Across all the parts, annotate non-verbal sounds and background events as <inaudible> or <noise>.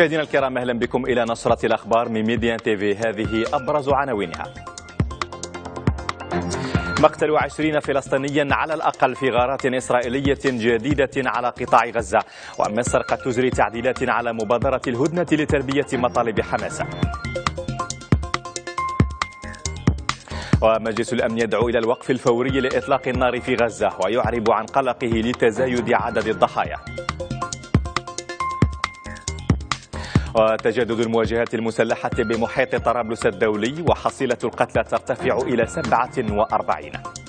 مشاهدينا الكرام اهلا بكم الى نشره الاخبار من تي تيفي هذه ابرز عناوينها. مقتل عشرين فلسطينيا على الأقل في غارات إسرائيلية جديدة على قطاع غزة ومصر قد تجري تعديلات على مبادرة الهدنة لتلبية مطالب حماس ومجلس الأمن يدعو إلى الوقف الفوري لإطلاق النار في غزة ويعرب عن قلقه لتزايد عدد الضحايا وتجدد المواجهات المسلحة بمحيط طرابلس الدولي وحصيلة القتلى ترتفع إلى 47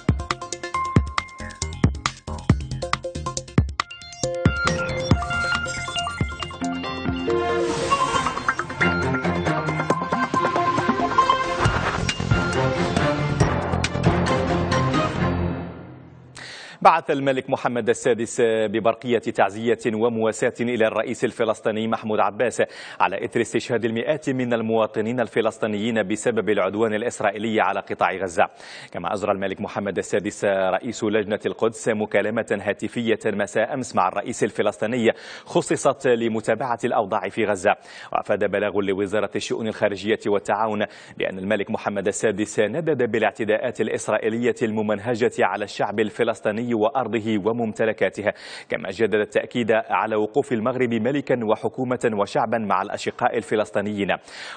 بعث الملك محمد السادس ببرقية تعزية ومواساة إلى الرئيس الفلسطيني محمود عباس على إثر استشهاد المئات من المواطنين الفلسطينيين بسبب العدوان الإسرائيلي على قطاع غزة كما أجرى الملك محمد السادس رئيس لجنة القدس مكالمة هاتفية مساء أمس مع الرئيس الفلسطيني خصصت لمتابعة الأوضاع في غزة وأفاد بلاغ لوزارة الشؤون الخارجية والتعاون بأن الملك محمد السادس ندد بالاعتداءات الإسرائيلية الممنهجة على الشعب الفلسطيني وأرضه وممتلكاتها كما جدد التأكيد على وقوف المغرب ملكا وحكومة وشعبا مع الأشقاء الفلسطينيين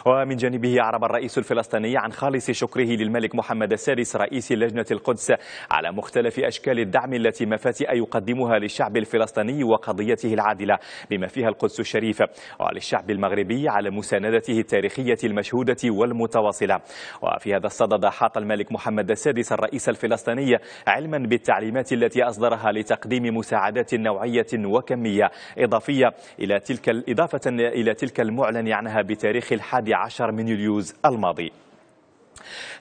ومن جانبه أعرب الرئيس الفلسطيني عن خالص شكره للملك محمد السادس رئيس لجنة القدس على مختلف أشكال الدعم التي مفاتئ يقدمها للشعب الفلسطيني وقضيته العادلة بما فيها القدس الشريفة وللشعب المغربي على مساندته التاريخية المشهودة والمتواصلة وفي هذا الصدد حاط الملك محمد السادس الرئيس الفلسطيني علما بالتعليمات التي التي أصدرها لتقديم مساعدات نوعية وكمية إضافية إلى تلك إضافة إلى تلك المعلن عنها بتاريخ الحادي عشر من يوليوز الماضي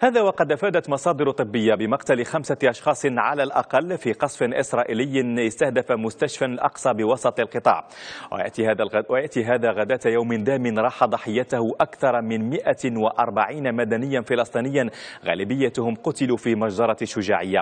هذا وقد افادت مصادر طبيه بمقتل خمسه اشخاص على الاقل في قصف اسرائيلي استهدف مستشفى الاقصى بوسط القطاع وياتي هذا الغد... وياتي هذا غداة يوم دام راح ضحيته اكثر من 140 مدنيا فلسطينيا غالبيتهم قتلوا في مجزره الشجاعيه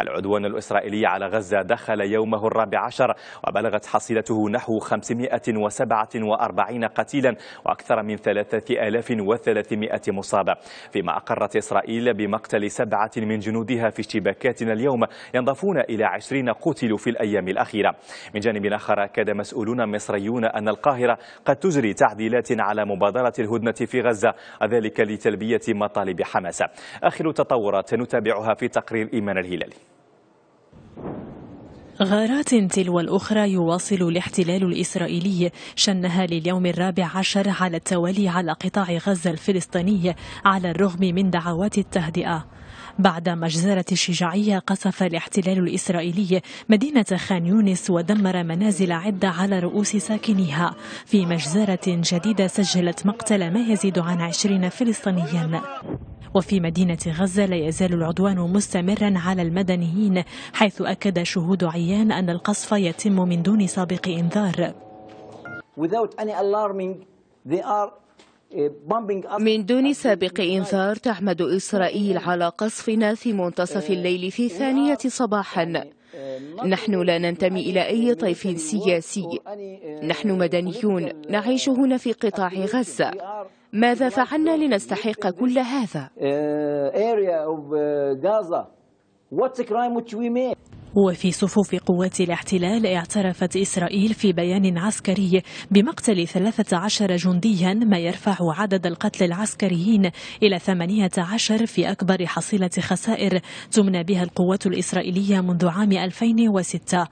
العدوان الاسرائيلي على غزه دخل يومه الرابع عشر وبلغت حصيلته نحو 547 قتيلا واكثر من 3300 مصاب فيما اقر أخبرت إسرائيل بمقتل سبعة من جنودها في اشتباكاتنا اليوم ينضافون إلى عشرين قتلوا في الأيام الأخيرة من جانب آخر أكد مسؤولون مصريون أن القاهرة قد تجري تعديلات على مبادرة الهدنة في غزة ذلك لتلبية مطالب حماس آخر تطورات نتابعها في تقرير إيمان الهلالي غارات تلو الأخرى يواصل الاحتلال الإسرائيلي شنها لليوم الرابع عشر على التوالي على قطاع غزة الفلسطيني على الرغم من دعوات التهدئة بعد مجزرة الشجاعية قصف الاحتلال الإسرائيلي مدينة خان يونس ودمر منازل عدة على رؤوس ساكنيها في مجزرة جديدة سجلت مقتل ما يزيد عن عشرين فلسطينيا وفي مدينة غزة لا يزال العدوان مستمرا على المدنيين حيث أكد شهود عيان أن القصف يتم من دون سابق إنذار uh, من دون سابق إنذار تعمد إسرائيل على قصفنا في منتصف الليل في ثانية صباحا نحن لا ننتمي إلى أي طيف سياسي نحن مدنيون نعيش هنا في قطاع غزة ماذا فعلنا لنستحق كل هذا؟ uh, uh, وفي صفوف قوات الاحتلال اعترفت إسرائيل في بيان عسكري بمقتل 13 جنديا ما يرفع عدد القتل العسكريين إلى 18 في أكبر حصيلة خسائر تمنى بها القوات الإسرائيلية منذ عام 2006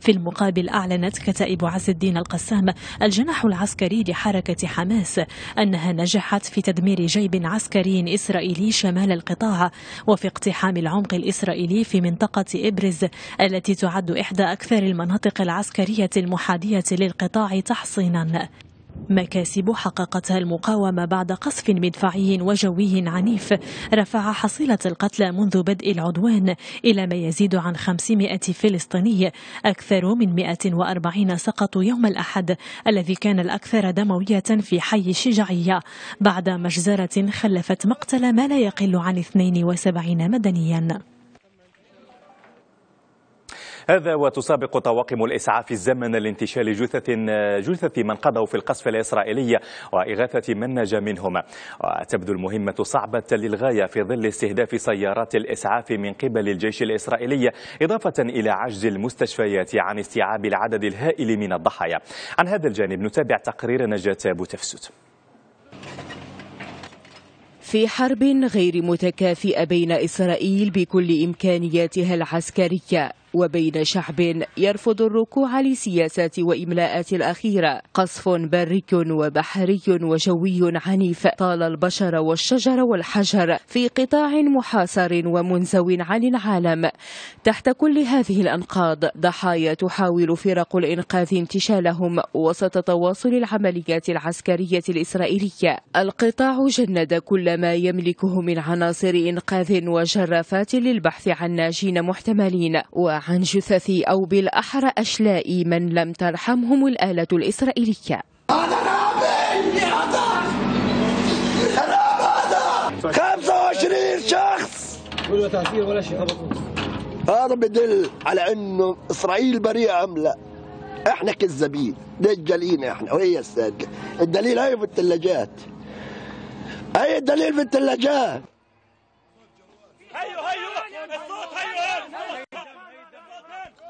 في المقابل أعلنت كتائب عز الدين القسام الجناح العسكري لحركة حماس أنها نجحت في تدمير جيب عسكري إسرائيلي شمال القطاع وفي اقتحام العمق الإسرائيلي في منطقة إبرز التي تعد إحدى أكثر المناطق العسكرية المحادية للقطاع تحصينا مكاسب حققتها المقاومة بعد قصف مدفعي وجوي عنيف رفع حصيلة القتلى منذ بدء العدوان إلى ما يزيد عن 500 فلسطيني أكثر من 140 سقطوا يوم الأحد الذي كان الأكثر دموية في حي الشجاعية بعد مجزرة خلفت مقتل ما لا يقل عن 72 مدنيا هذا وتسابق طواقم الإسعاف الزمن لانتشال جثث جثث من قضوا في القصف الإسرائيلي وإغاثة من نجا منهما وتبدو المهمة صعبة للغاية في ظل استهداف سيارات الإسعاف من قبل الجيش الإسرائيلي إضافة إلى عجز المستشفيات عن استيعاب العدد الهائل من الضحايا عن هذا الجانب نتابع تقرير نجاة بوتفسوت في حرب غير متكافئة بين إسرائيل بكل إمكانياتها العسكرية وبين شعب يرفض الركوع لسياسات وإملاءات الأخيرة قصف بري وبحري وجوي عنيف طال البشر والشجر والحجر في قطاع محاصر ومنزو عن العالم تحت كل هذه الأنقاض ضحايا تحاول فرق الإنقاذ انتشالهم وسط تواصل العمليات العسكرية الإسرائيلية القطاع جند كل ما يملكه من عناصر إنقاذ وجرافات للبحث عن ناجين محتملين و عن جثث أو بالأحرى أشلاء من لم ترحمهم الآلة الإسرائيلية أنا رابي هذا 25 شخص ولا تأثير ولا شيء هذا بدل على انه اسرائيل بريئه ام لا احنا كذابين دجالين احنا وهي السادة الدليل هي في الثلاجات اي الدليل في الثلاجات ايوه ايوه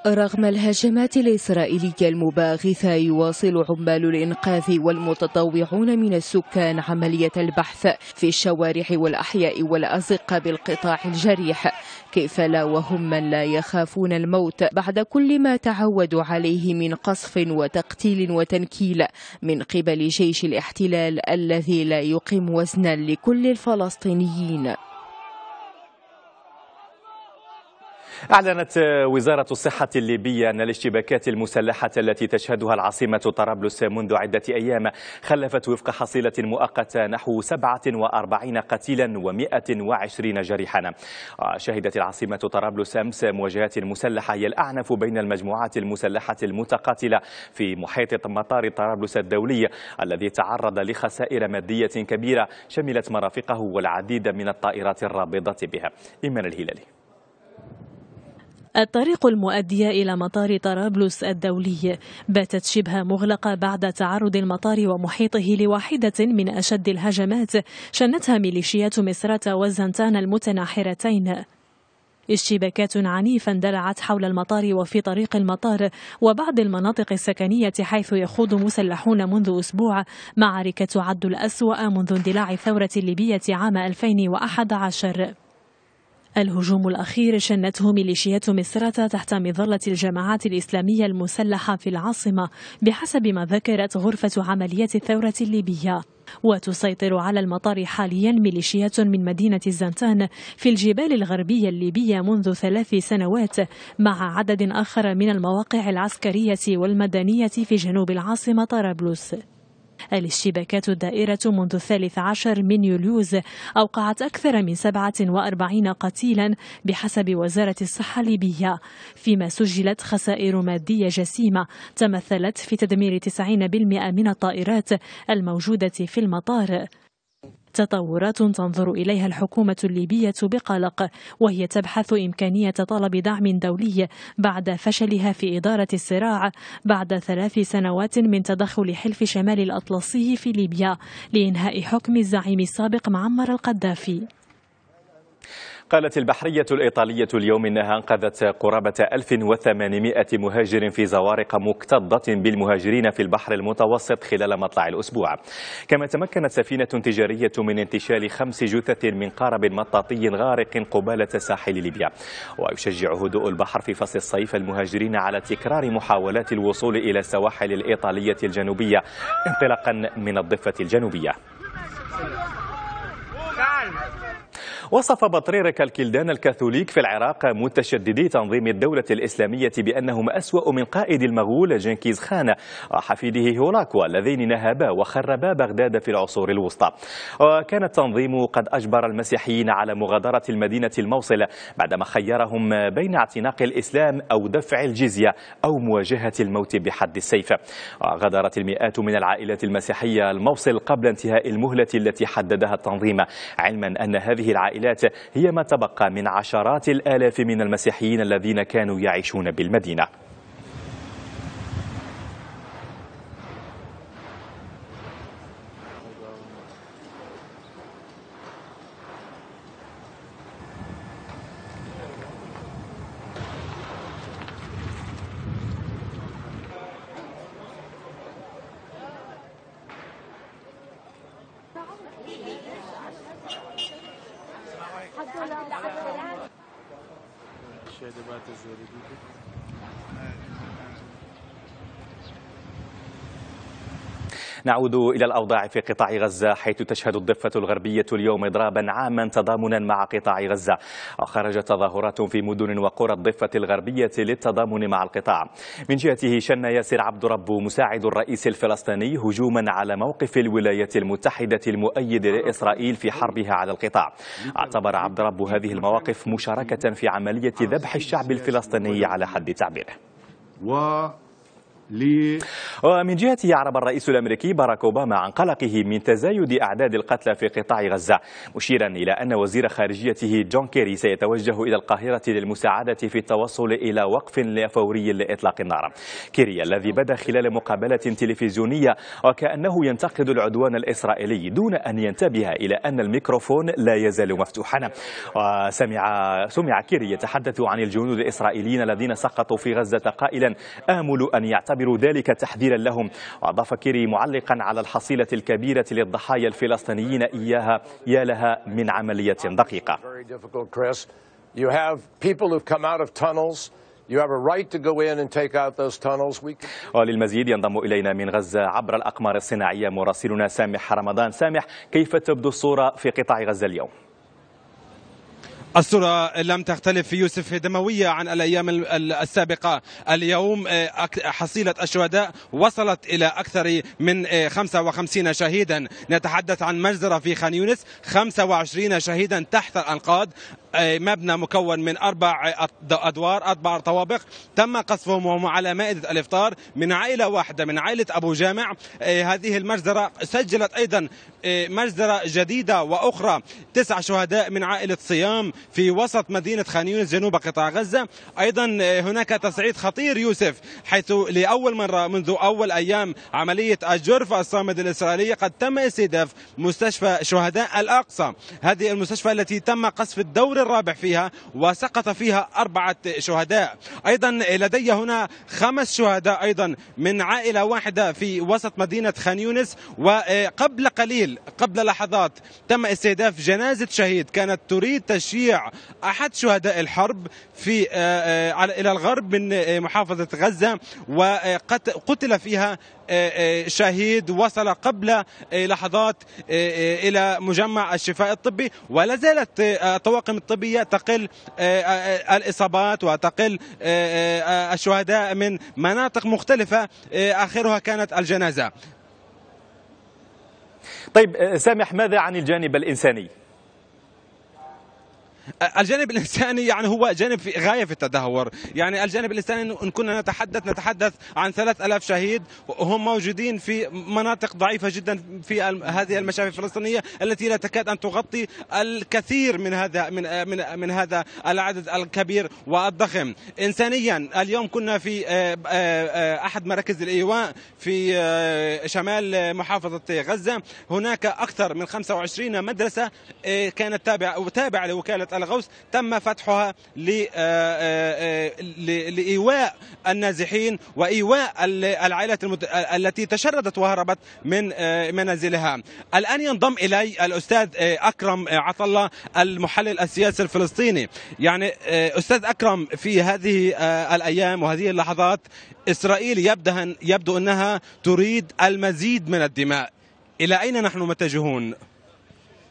رغم الهجمات الإسرائيلية المباغثة يواصل عمال الإنقاذ والمتطوعون من السكان عملية البحث في الشوارع والأحياء والأزقة بالقطاع الجريح كيف لا وهم من لا يخافون الموت بعد كل ما تعودوا عليه من قصف وتقتيل وتنكيل من قبل جيش الاحتلال الذي لا يقيم وزنا لكل الفلسطينيين أعلنت وزارة الصحة الليبية أن الاشتباكات المسلحة التي تشهدها العاصمة طرابلس منذ عدة أيام خلفت وفق حصيلة مؤقتة نحو 47 قتيلا و120 جريحا شهدت العاصمة طرابلس أمس مواجهات مسلحة هي الأعنف بين المجموعات المسلحة المتقاتلة في محيط مطار طرابلس الدولي الذي تعرض لخسائر مادية كبيرة شملت مرافقه والعديد من الطائرات الرابضة بها إيمان الهلالي الطريق المؤدي إلى مطار طرابلس الدولي باتت شبه مغلقة بعد تعرض المطار ومحيطه لواحدة من أشد الهجمات شنتها ميليشيات مصرات وزنتان المتناحرتين اشتباكات عنيفة اندلعت حول المطار وفي طريق المطار وبعض المناطق السكنية حيث يخوض مسلحون منذ أسبوع معركة تعد الأسوأ منذ اندلاع الثورة الليبية عام 2011 الهجوم الأخير شنته ميليشيات مصر تحت مظلة الجماعات الإسلامية المسلحة في العاصمة بحسب ما ذكرت غرفة عمليات الثورة الليبية وتسيطر على المطار حاليا ميليشيات من مدينة الزنتان في الجبال الغربية الليبية منذ ثلاث سنوات مع عدد آخر من المواقع العسكرية والمدنية في جنوب العاصمة طرابلس الاشتباكات الدائرة منذ الثالث عشر من يوليوز أوقعت أكثر من 47 قتيلا بحسب وزارة الصحة الليبية فيما سجلت خسائر مادية جسيمة تمثلت في تدمير 90% من الطائرات الموجودة في المطار تطورات تنظر إليها الحكومة الليبية بقلق وهي تبحث إمكانية طلب دعم دولي بعد فشلها في إدارة الصراع بعد ثلاث سنوات من تدخل حلف شمال الأطلسي في ليبيا لإنهاء حكم الزعيم السابق معمر القذافي قالت البحرية الإيطالية اليوم إنها أنقذت قرابة 1800 مهاجر في زوارق مكتظة بالمهاجرين في البحر المتوسط خلال مطلع الأسبوع كما تمكنت سفينة تجارية من انتشال خمس جثث من قارب مطاطي غارق قبالة ساحل ليبيا ويشجع هدوء البحر في فصل الصيف المهاجرين على تكرار محاولات الوصول إلى السواحل الإيطالية الجنوبية انطلاقا من الضفة الجنوبية وصف بطريرك الكلدان الكاثوليك في العراق متشددي تنظيم الدولة الإسلامية بأنهم أسوأ من قائد المغول جنكيز خان وحفيده هولاكو اللذين نهبا وخربا بغداد في العصور الوسطى وكان التنظيم قد أجبر المسيحيين على مغادرة المدينة الموصل بعدما خيرهم بين اعتناق الإسلام أو دفع الجزية أو مواجهة الموت بحد السيف غادرت المئات من العائلات المسيحية الموصل قبل انتهاء المهلة التي حددها التنظيم علما أن هذه العائلة العائلات هي ما تبقى من عشرات الآلاف من المسيحيين الذين كانوا يعيشون بالمدينة نعود إلى الأوضاع في قطاع غزة حيث تشهد الضفة الغربية اليوم إضرابا عاما تضامنا مع قطاع غزة وخرجت تظاهرات في مدن وقرى الضفة الغربية للتضامن مع القطاع من جهته شن ياسر عبد رب مساعد الرئيس الفلسطيني هجوما على موقف الولايات المتحدة المؤيد لإسرائيل في حربها على القطاع اعتبر عبد رب هذه المواقف مشاركة في عملية ذبح الشعب الفلسطيني على حد تعبيره ومن جهته أعرب الرئيس الأمريكي باراك أوباما عن قلقه من تزايد أعداد القتلى في قطاع غزة مشيرا إلى أن وزير خارجيته جون كيري سيتوجه إلى القاهرة للمساعدة في التوصل إلى وقف فوري لإطلاق النار كيري الذي بدا خلال مقابلة تلفزيونية وكأنه ينتقد العدوان الإسرائيلي دون أن ينتبه إلى أن الميكروفون لا يزال مفتوحا وسمع سمع كيري يتحدث عن الجنود الإسرائيليين الذين سقطوا في غزة قائلا آمل أن يعتبر يعتبر ذلك تحذيرا لهم وأضاف كيري معلقا على الحصيلة الكبيرة للضحايا الفلسطينيين إياها يا لها من عملية دقيقة وللمزيد ينضم إلينا من غزة عبر الأقمار الصناعية مراسلنا سامح رمضان سامح كيف تبدو الصورة في قطاع غزة اليوم؟ الصورة لم تختلف في يوسف دموية عن الأيام السابقة اليوم آه، حصيلة الشهداء وصلت إلى أكثر من 55 آه، شهيدا نتحدث عن مجزرة في خان يونس 25 شهيدا تحت الأنقاض مبنى مكون من اربع ادوار اربع طوابق تم قصفهم وهم على مائده الافطار من عائله واحده من عائله ابو جامع هذه المجزره سجلت ايضا مجزره جديده واخرى تسع شهداء من عائله صيام في وسط مدينه خان يونس جنوب قطاع غزه ايضا هناك تصعيد خطير يوسف حيث لاول مره منذ اول ايام عمليه الجرف الصامد الاسرائيليه قد تم استهداف مستشفى شهداء الاقصى هذه المستشفى التي تم قصف الدور الدور الرابع فيها وسقط فيها أربعة شهداء أيضا لدي هنا خمس شهداء أيضا من عائلة واحدة في وسط مدينة خان يونس وقبل قليل قبل لحظات تم استهداف جنازة شهيد كانت تريد تشييع أحد شهداء الحرب في آه، آه، إلى الغرب من آه، محافظة غزة وقتل فيها آه، آه، شهيد وصل قبل آه، لحظات إلى مجمع الشفاء الطبي ولا زالت الطواقم الطبية تقل الإصابات وتقل الشهداء من مناطق مختلفة آخرها كانت الجنازة طيب سامح ماذا عن الجانب الإنساني؟ الجانب <laughs> الانساني يعني هو جانب في غايه في التدهور، يعني الجانب الانساني ان كنا نتحدث نتحدث عن 3000 شهيد هم موجودين في مناطق ضعيفه جدا في هذه المشافي الفلسطينيه التي لا تكاد ان تغطي الكثير من هذا من من من هذا العدد الكبير والضخم. انسانيا اليوم كنا في آه، آه، آه، احد مراكز الايواء في شمال محافظه غزه، هناك اكثر من 25 مدرسه كانت تابعه تابعه لوكاله الغوص تم فتحها آه، آه، آه، لإيواء النازحين وإيواء العائلات التي تشردت وهربت من منازلها الآن ينضم إلي الأستاذ أكرم عطلة المحلل السياسي الفلسطيني يعني أستاذ أكرم في هذه الأيام وهذه اللحظات إسرائيل يبدو أنها تريد المزيد من الدماء إلى أين نحن متجهون؟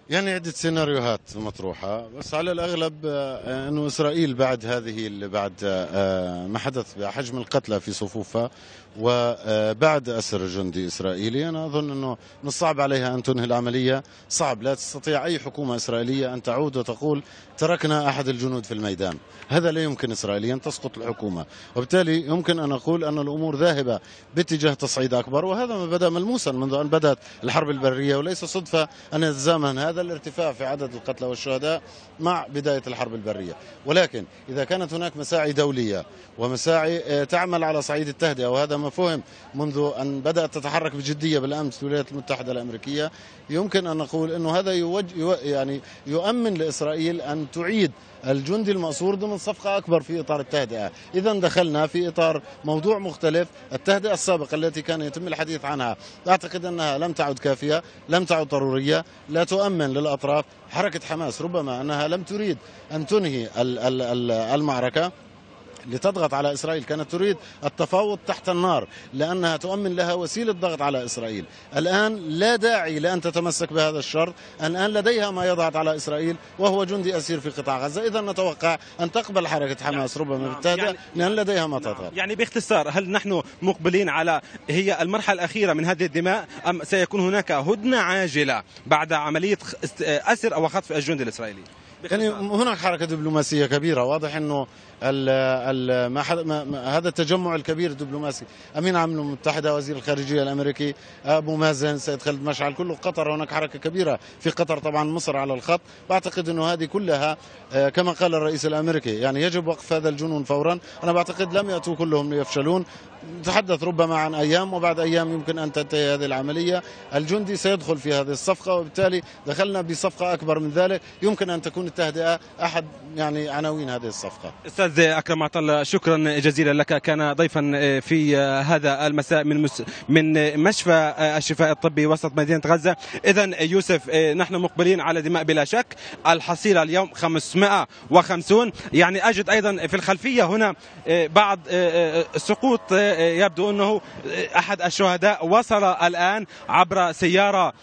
يعني عدة سيناريوهات مطروحة بس على الأغلب آه، أنه إسرائيل بعد هذه اللي بعد آه، آه، ما حدث بحجم القتلى في صفوفها وبعد أسر جندي إسرائيلي أنا أظن أنه من الصعب عليها أن تنهي العملية صعب لا تستطيع أي حكومة إسرائيلية أن تعود وتقول تركنا أحد الجنود في الميدان هذا لا يمكن إسرائيليا تسقط الحكومة وبالتالي يمكن أن أقول أن الأمور ذاهبة باتجاه تصعيد أكبر وهذا ما بدأ ملموسا منذ أن بدأت الحرب البرية وليس صدفة أن يتزامن هذا هذا الارتفاع في عدد القتلى والشهداء مع بداية الحرب البرية ولكن إذا كانت هناك مساعي دولية ومساعي آه، تعمل على صعيد التهدئة وهذا ما فهم منذ أن بدأت تتحرك بجدية بالأمس الولايات المتحدة الأمريكية يمكن أن نقول أنه هذا يوج... يعني يؤمن لإسرائيل أن تعيد الجندي المأسور ضمن صفقة أكبر في إطار التهدئة إذا دخلنا في إطار موضوع مختلف التهدئة السابقة التي كان يتم الحديث عنها أعتقد أنها لم تعد كافية لم تعد ضرورية لا تؤمن للأطراف حركة حماس ربما أنها لم تريد أن تنهي المعركة لتضغط على إسرائيل كانت تريد التفاوض تحت النار لأنها تؤمن لها وسيلة ضغط على إسرائيل الآن لا داعي لأن تتمسك بهذا الشرط الآن لديها ما يضغط على إسرائيل وهو جندي أسير في قطاع غزة إذا نتوقع أن تقبل حركة حماس نعم. ربما نعم. بالتهدئة يعني لأن لديها ما نعم. تضغط يعني باختصار هل نحن مقبلين على هي المرحلة الأخيرة من هذه الدماء أم سيكون هناك هدنة عاجلة بعد عملية أسر أو خطف الجندي الإسرائيلي يعني هناك حركه دبلوماسيه كبيره واضح انه الـ الـ ما حد ما هذا التجمع الكبير الدبلوماسي امين عام المتحده وزير الخارجيه الامريكي ابو مازن سيد خالد مشعل كله قطر هناك حركه كبيره في قطر طبعا مصر على الخط بعتقد انه هذه كلها آه، كما قال الرئيس الامريكي يعني يجب وقف هذا الجنون فورا انا بعتقد لم ياتوا كلهم ليفشلون نتحدث ربما عن ايام وبعد ايام يمكن ان تنتهي هذه العمليه الجندي سيدخل في هذه الصفقه وبالتالي دخلنا بصفقه اكبر من ذلك يمكن ان تكون قانون التهدئه احد يعني عناوين هذه الصفقه. استاذ اكرم عطل شكرا جزيلا لك كان ضيفا آه، في آه، هذا المساء من مس... من آه، مشفى الشفاء الطبي وسط مدينه غزه، اذا يوسف نحن مقبلين على دماء بلا شك، الحصيله اليوم 550 يعني اجد ايضا في الخلفيه هنا بعض سقوط يبدو انه احد الشهداء وصل الان عبر سياره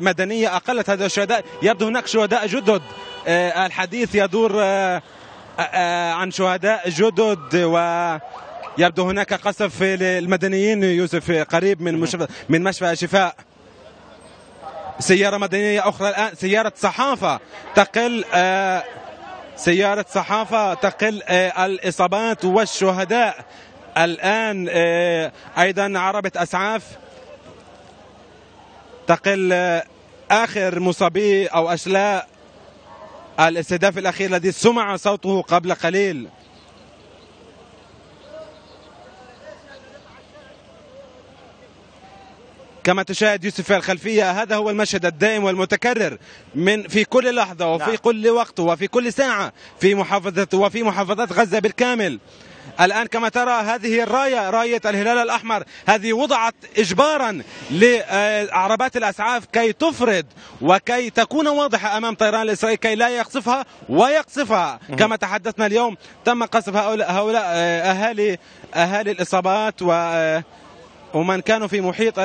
مدنيه اقلت هذا الشهداء، يبدو هناك شهداء جدد آه، الحديث يدور آه، آه، عن شهداء جدد و يبدو هناك قصف للمدنيين يوسف قريب من مشفى من مشفى الشفاء سيارة مدنية أخرى الآن سيارة صحافة تقل سيارة صحافة تقل الإصابات والشهداء الآن أيضا عربة أسعاف تقل آخر مصابي أو أشلاء الاستهداف الأخير الذي سمع صوته قبل قليل كما تشاهد يوسف في الخلفية هذا هو المشهد الدائم والمتكرر من في كل لحظة وفي نعم. كل وقت وفي كل ساعة في محافظة وفي محافظات غزة بالكامل الآن كما ترى هذه الراية راية الهلال الأحمر هذه وضعت إجبارا لعربات الأسعاف كي تفرد وكي تكون واضحة أمام طيران الإسرائيلي كي لا يقصفها ويقصفها كما تحدثنا اليوم تم قصف هؤلاء, هؤلاء آه، أهالي أهالي الإصابات و آه، ومن كانوا في محيط آه،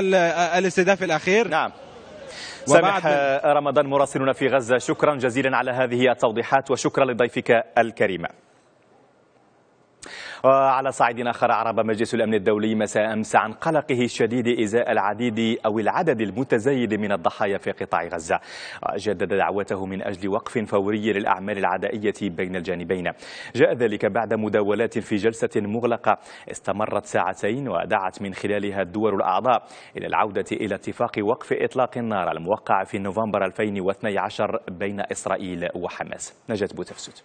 الاستهداف الأخير نعم سامح رمضان مراسلنا في غزة شكرا جزيلا على هذه التوضيحات وشكرا لضيفك الكريم وعلى صعيد آخر أعرب مجلس الأمن الدولي مساء أمس عن قلقه الشديد إزاء العديد أو العدد المتزايد من الضحايا في قطاع غزة جدد دعوته من أجل وقف فوري للأعمال العدائية بين الجانبين جاء ذلك بعد مداولات في جلسة مغلقة استمرت ساعتين ودعت من خلالها الدول الأعضاء إلى العودة إلى اتفاق وقف إطلاق النار الموقع في نوفمبر 2012 بين إسرائيل وحماس نجاة بوتفسوت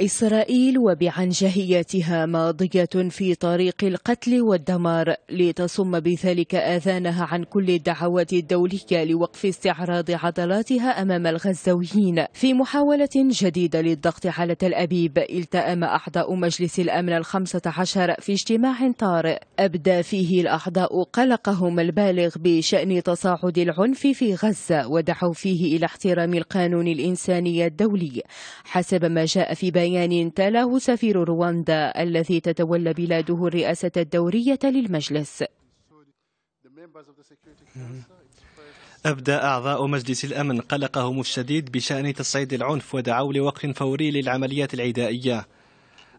إسرائيل وبعنجهيتها ماضية في طريق القتل والدمار لتصم بذلك آذانها عن كل الدعوات الدولية لوقف استعراض عضلاتها أمام الغزويين في محاولة جديدة للضغط على تل أبيب التأم أعضاء مجلس الأمن الخمسة عشر في اجتماع طارئ أبدى فيه الأعضاء قلقهم البالغ بشأن تصاعد العنف في غزة ودعوا فيه إلى احترام القانون الإنساني الدولي حسب ما جاء في بيان بيان تلاه سفير رواندا الذي تتولى بلاده الرئاسة الدورية للمجلس أبدى أعضاء مجلس الأمن قلقهم الشديد بشأن تصعيد العنف ودعوا لوقف فوري للعمليات العدائية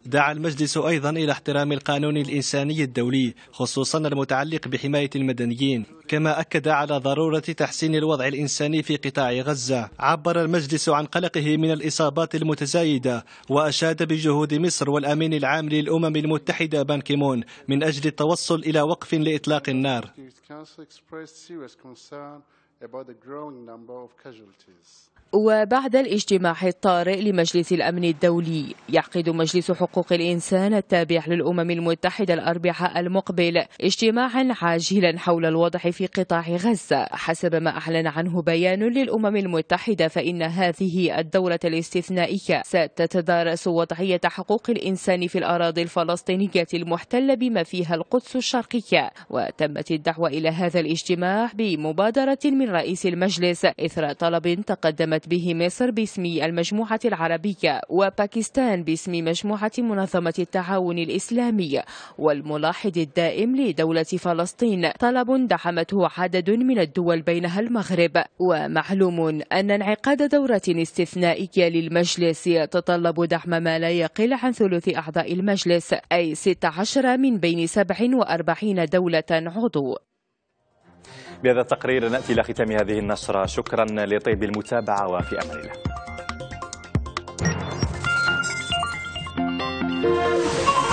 دعا المجلس أيضا إلى احترام القانون الإنساني الدولي خصوصا المتعلق بحماية المدنيين كما أكد على ضرورة تحسين الوضع الإنساني في قطاع غزة عبر المجلس عن قلقه من الإصابات المتزايدة وأشاد بجهود مصر والأمين العام للأمم المتحدة بان كيمون من أجل التوصل إلى وقف لإطلاق النار. وبعد الاجتماع الطارئ لمجلس الأمن الدولي يعقد مجلس حقوق الإنسان التابع للأمم المتحدة الأربعاء المقبل اجتماعا عاجلا حول الوضع في قطاع غزة حسب ما أعلن عنه بيان للأمم المتحدة فإن هذه الدولة الاستثنائية ستتدارس وضعية حقوق الإنسان في الأراضي الفلسطينية المحتلة بما فيها القدس الشرقية وتمت الدعوة إلى هذا الاجتماع بمبادرة من رئيس المجلس إثر طلب تقدمت به مصر باسم المجموعة العربية وباكستان باسم مجموعة منظمة التعاون الإسلامي والملاحظ الدائم لدولة فلسطين طلب دعمته عدد من الدول بينها المغرب ومعلوم أن انعقاد دورة استثنائية للمجلس يتطلب دعم ما لا يقل عن ثلث أعضاء المجلس أي 16 من بين 47 دولة عضو بهذا التقرير نأتي إلى ختام هذه النشرة شكرا لطيب المتابعة وفي أمان الله